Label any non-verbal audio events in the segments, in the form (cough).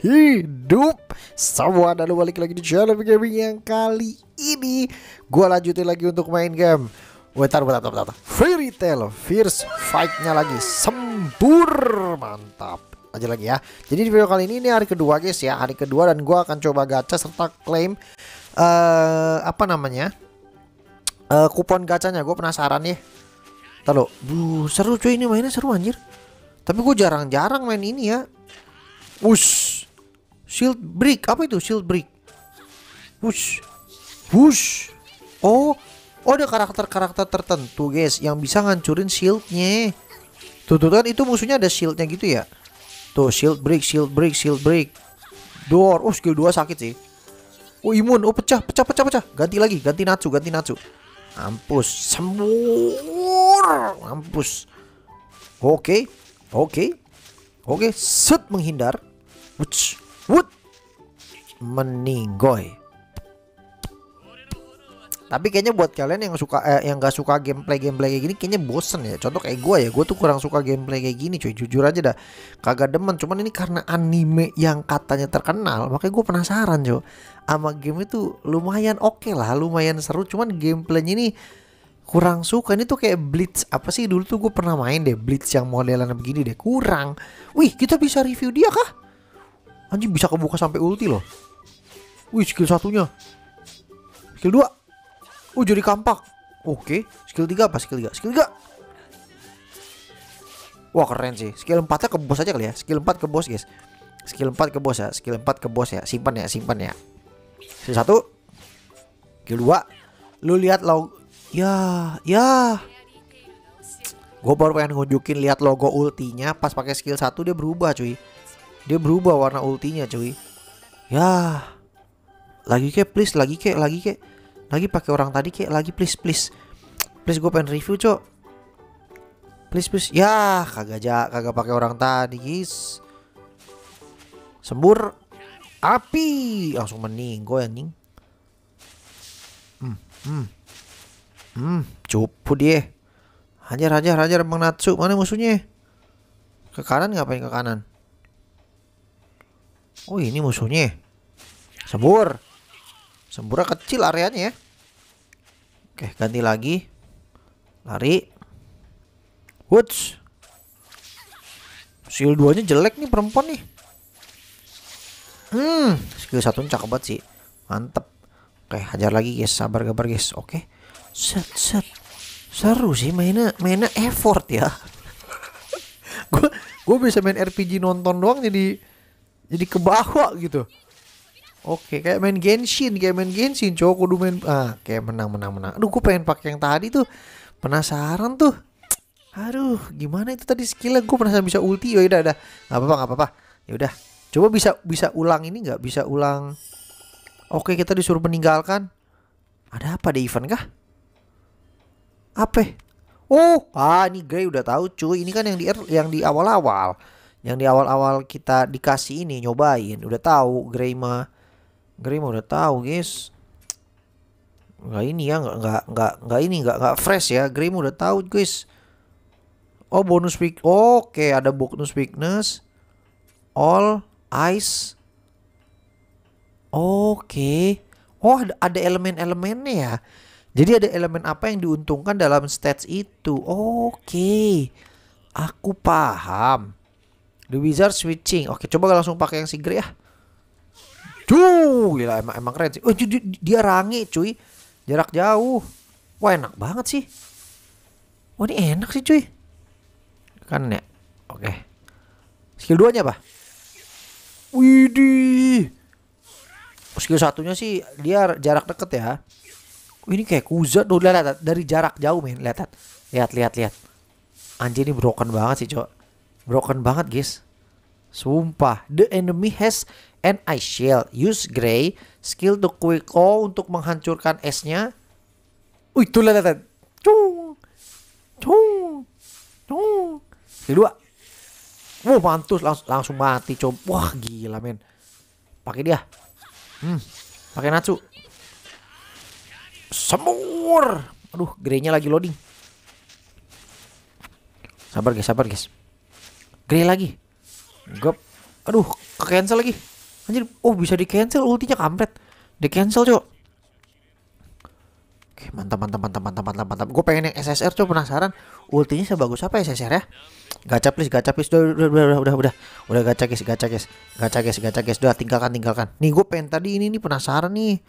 hidup Semua dan balik lagi di channel gaming yang kali ini Gue lanjutin lagi untuk main game Bentar, bentar, bentar, bentar. Fairy Tail Fierce Fight-nya lagi Sembur Mantap aja lagi ya Jadi di video kali ini ini hari kedua guys ya Hari kedua dan gue akan coba gacha serta klaim uh, Apa namanya uh, Kupon gacanya gue penasaran nih Talo, bu seru cuy ini mainnya seru anjir. Tapi gue jarang-jarang main ini ya. Wush. Shield break, apa itu shield break? Wush. Wush. Oh, oh ada karakter-karakter tertentu guys yang bisa ngancurin shieldnya. Tuh, tuh kan itu musuhnya ada shieldnya gitu ya. Tuh shield break, shield break, shield break. Door, oh skill 2 sakit sih. Oh imun, oh pecah, pecah, pecah, pecah. Ganti lagi, ganti Natsu, ganti Natsu ampus sembur, ampus Oke, oke, oke, set menghindar. Wuts, wut, meninggoy tapi kayaknya buat kalian yang suka eh, yang gak suka gameplay gameplay kayak gini kayaknya bosen ya contoh kayak gue ya gue tuh kurang suka gameplay kayak gini cuy jujur aja dah kagak demen cuman ini karena anime yang katanya terkenal makanya gue penasaran cuy sama game itu lumayan oke okay lah lumayan seru cuman gameplaynya ini kurang suka ini tuh kayak blitz apa sih dulu tuh gue pernah main deh blitz yang modelan begini deh kurang wih kita bisa review dia kah anjing bisa kebuka sampai ulti loh wih skill satunya skill dua. Oh jadi kampak. Oke, skill 3 apa skill 3? Skill 3. Wah, keren sih. Skill 4-nya ke bos aja kali ya. Skill 4 ke bos, guys. Skill 4 ke bos ya. Skill 4 ke bos ya. Simpan ya, simpan ya. Skill 1. Skill 2. Lu lihat logo ya, ya. Gue baru pengen ngunjukin lihat logo ultinya pas pakai skill 1 dia berubah, cuy. Dia berubah warna ultinya, cuy. Ya. Lagi kek, please, lagi kek, lagi kek lagi pakai orang tadi kayak lagi please please please gue pengen review cok please please ya kagak aja kagak pakai orang tadi guys sembur api langsung gue anjing hmm hmm hmm cupu dia hajar hajar hajar bang Natsu mana musuhnya ke kanan ngapain ke kanan oh ini musuhnya sembur Sembura kecil areanya ya. Oke, ganti lagi. Lari. Woods. Skill 2-nya jelek nih perempuan nih. Hmm, skill 1 cakep banget sih. Mantep. Oke, hajar lagi guys. Sabar gabar guys. Oke. Set set. Seru sih mainnya, mainnya effort ya. gue (laughs) gue bisa main RPG nonton doang jadi jadi kebawa gitu. Oke, kayak main Genshin, kayak main Genshin, cowok kudu main ah, kayak menang menang menang. Aduh, gue pengen pakai yang tadi tuh. Penasaran tuh. Aduh, gimana itu tadi skillnya? Gue penasaran bisa ulti. Ya udah, udah. Enggak apa-apa, enggak apa-apa. Ya udah. Coba bisa bisa ulang ini nggak? Bisa ulang. Oke, kita disuruh meninggalkan. Ada apa di event kah? Apa? Oh, ah ini Grey udah tahu cuy. Ini kan yang di yang di awal-awal. Yang di awal-awal kita dikasih ini nyobain, udah tahu Grey mah. Grim udah tahu guys nggak ini ya nggak nggak nggak nggak ini nggak nggak fresh ya Grim udah tahu guys oh bonus week oke ada bonus weakness all ice oke oh ada, ada elemen-elemennya ya jadi ada elemen apa yang diuntungkan dalam stats itu oke aku paham the wizard switching oke coba langsung pakai yang si Grim ya ah cuy gila emang emang keren sih. Oh, dia rangi cuy. Jarak jauh. Wah, enak banget sih. Wah, oh, ini enak sih cuy. Kan ya. Oke. Skill duanya nya apa? Widih. Skill satunya sih dia jarak deket ya. Oh, ini kayak Kuza tuh lihat, lihat dari jarak jauh men lihat lihat lihat lihat. Anjir ini broken banget sih, Cok. Broken banget, guys. Sumpah, the enemy has an ice shield. Use Gray skill to call untuk menghancurkan esnya. Wih, itu lihat, lihat. Cung. Cung. Cung. Kedua. Wah, mantus Langs langsung mati, coba. Wah, gila, men. Pakai dia. Hmm. Pakai Natsu. Semur. Aduh, gray nya lagi loading. Sabar, guys, sabar, guys. Grey lagi. Gap. Aduh, ke cancel lagi. Anjir, oh bisa di cancel ultinya kampret. Di cancel, Cok. Oke, mantap mantap mantap mantap mantap mantap. Gue pengen yang SSR, Cok, penasaran ultinya sebagus apa SSR ya? Gacha please, gacha please. Udah udah udah udah udah. Udah udah gacha guys, gacha guys. Gacha guys, gacha guys. Udah tinggalkan tinggalkan. Nih gue pengen tadi ini nih penasaran nih.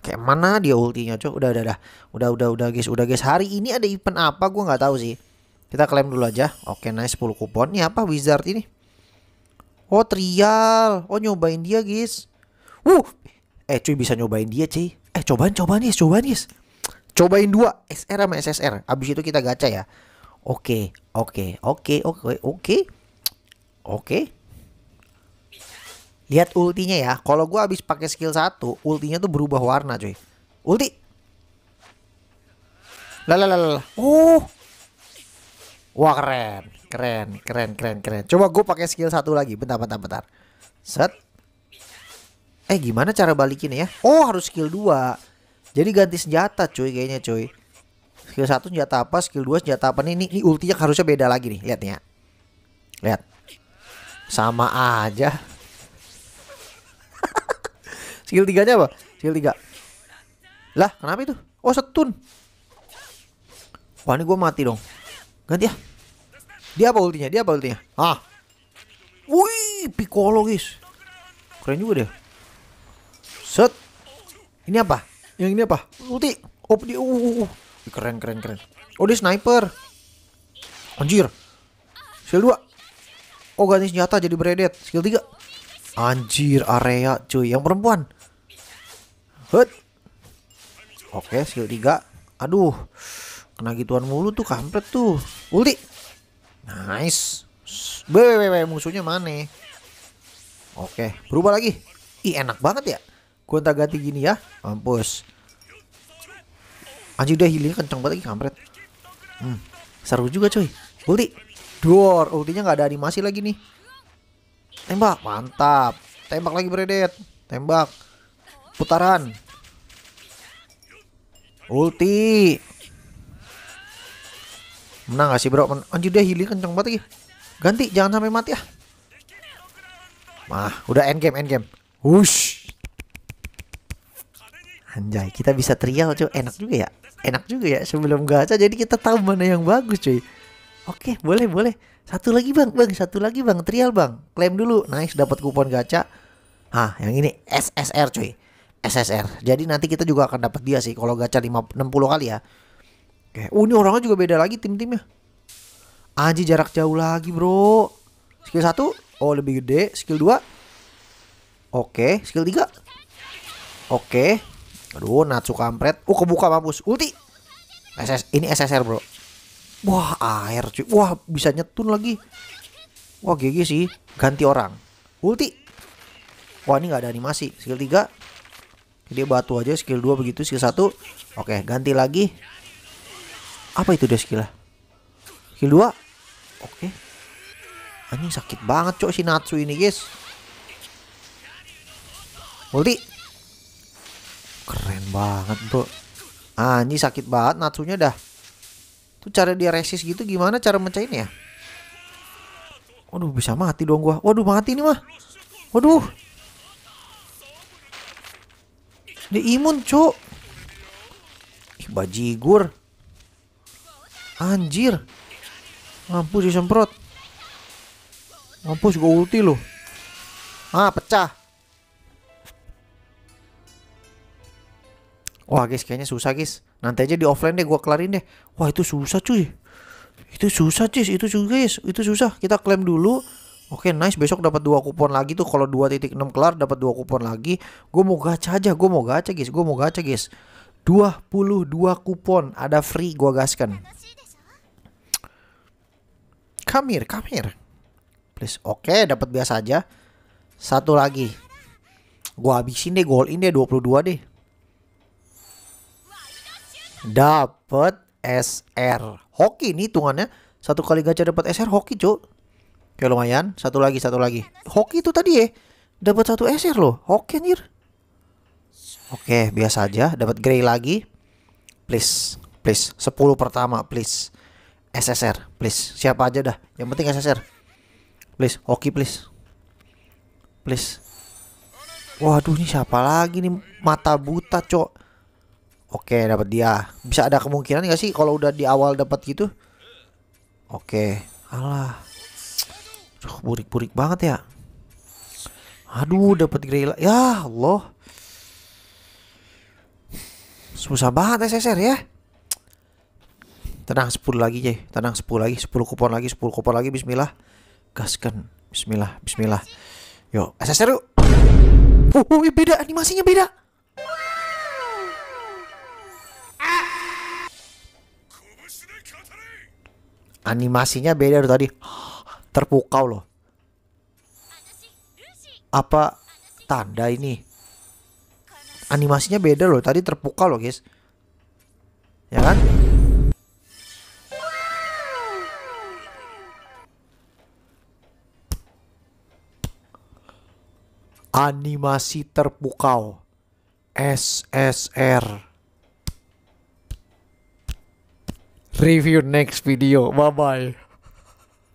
Kayak mana dia ultinya, Cok? Udah udah udah. Udah udah udah guys, udah guys. Hari ini ada event apa gua nggak tahu sih. Kita klaim dulu aja. Oke, nice 10 kupon. Ini apa wizard ini? Oh trial, oh nyobain dia guys. Uh, eh cuy bisa nyobain dia cuy. Eh cobaan cobaan guys cobaan guys. Cobain dua SR sama SSR. Abis itu kita gacha ya. Oke, oke, oke, oke, oke, oke. Lihat ultinya ya. Kalau gua abis pakai skill satu, ultinya tuh berubah warna cuy. Ulti. Lah lah lah Oh. Wah keren. Keren, keren, keren, keren. Coba gue pakai skill satu lagi. Bentar, bentar, bentar. Set. Eh, gimana cara balikin ya? Oh, harus skill 2. Jadi ganti senjata, cuy, kayaknya, cuy. Skill satu senjata apa, skill 2 senjata apa nih? Ini, ini ultinya harusnya beda lagi nih, lihat nih ya. Lihat. Sama aja. (laughs) skill 3-nya apa? Skill tiga. Lah, kenapa itu? Oh, setun. Wah, ini gue mati dong. Ganti ya. Dia apa ultinya? Dia apa ultinya? Ah. Wih, Piccolo guys. Keren juga dia. Set. Ini apa? Yang ini apa? Ulti. Oh, dia. Uh, uh, uh. Keren, keren, keren. Oh, dia sniper. Anjir. Skill 2. Oh, ganti senjata jadi beredet. Skill 3. Anjir, area cuy. Yang perempuan. Hut. Oke, skill 3. Aduh. Kena gituan mulu tuh kampret tuh. Ulti. Nice. Wewewe musuhnya mana? Oke, berubah lagi. Ih, enak banget ya. Gonta ganti gini ya. Mampus. Anjir udah hilir kenceng banget lagi kampret. Hmm, seru juga cuy. Ulti. door. ultinya nggak ada animasi lagi nih. Tembak, mantap. Tembak lagi beredet. Tembak. Putaran. Ulti. Menang gak sih bro? Men Anjir dia healing kenceng banget lagi. Ganti jangan sampai mati ya. Mah, udah end game end game. Wush. Anjay, kita bisa trial cuy. Enak juga ya. Enak juga ya sebelum gacha jadi kita tahu mana yang bagus cuy. Oke, boleh boleh. Satu lagi bang, bang, satu lagi bang, trial bang. Klaim dulu, nice dapat kupon gacha. Hah, yang ini SSR cuy. SSR. Jadi nanti kita juga akan dapat dia sih kalau gacha 50, 60 kali ya. Oke, oh ini orangnya juga beda lagi tim-timnya. Anji jarak jauh lagi bro. Skill satu, oh lebih gede. Skill 2, oke. Skill 3, oke. Okay. Aduh, Natsu kampret. Uh, kebuka mampus. Ulti. SS, ini SSR bro. Wah, air cuy. Wah, bisa nyetun lagi. Wah, GG sih. Ganti orang. Ulti. Wah, ini nggak ada animasi. Skill 3. Dia batu aja. Skill 2 begitu. Skill 1. Oke, ganti lagi. Apa itu dia skillnya? Skill 2 Oke okay. Anjing sakit banget cok si Natsu ini guys Multi Keren banget bro Anjing sakit banget Natsu nya dah Tuh cara dia resist gitu gimana cara mencairnya? ya Waduh bisa mati dong gua Waduh mati ini mah Waduh Dia imun cok Ih bajigur Anjir. Mampus semprot, Mampus gue ulti loh. Ah, pecah. Wah, guys, kayaknya susah, guys. Nanti aja di offline deh gue kelarin deh. Wah, itu susah, cuy. Itu susah, cuy Itu susah, guys. Itu susah. Kita klaim dulu. Oke, nice. Besok dapat dua kupon lagi tuh. Kalau 2.6 kelar dapat dua kupon lagi. Gue mau gacha aja. Gue mau gacha, guys. Gue mau gacha, guys. 22 kupon ada free gue gaskan. Come here, come here. Please. Oke, okay, dapat biasa aja. Satu lagi. Gua habisin deh gol ini deh 22 deh. Dapat SR. Hoki nih hitungannya. Satu kali gacha dapat SR hoki, Cuk. Oke, lumayan. Satu lagi, satu lagi. Hoki itu tadi ya. Eh. Dapat satu SR loh. Hoki anjir. Oke, biasa aja. Dapat grey lagi. Please, please. 10 pertama, please. SSR please siapa aja dah yang penting SSR please hoki please please waduh ini siapa lagi nih mata buta cok oke dapat dia bisa ada kemungkinan nggak sih kalau udah di awal dapat gitu oke alah Duh, burik-burik banget ya aduh dapat grey ya Allah susah banget SSR ya Tenang 10 lagi ya Tenang 10 lagi 10 kupon lagi 10 kupon lagi Bismillah Gaskan Bismillah Bismillah Yo, SSR yuk Oh, oh ya beda animasinya beda Animasinya beda dari tadi Terpukau loh Apa tanda ini Animasinya beda loh Tadi terpukau loh guys Ya kan animasi terpukau SSR review next video bye bye